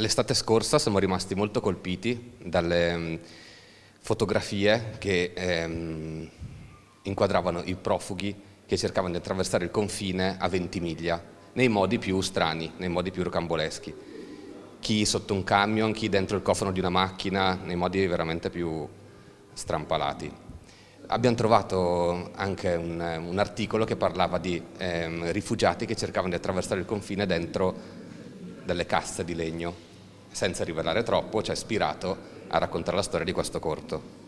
L'estate scorsa siamo rimasti molto colpiti dalle mm, fotografie che ehm, inquadravano i profughi che cercavano di attraversare il confine a Ventimiglia, nei modi più strani, nei modi più rocamboleschi. Chi sotto un camion, chi dentro il cofano di una macchina, nei modi veramente più strampalati. Abbiamo trovato anche un, eh, un articolo che parlava di ehm, rifugiati che cercavano di attraversare il confine dentro delle casse di legno senza rivelare troppo, ci ha ispirato a raccontare la storia di questo corto.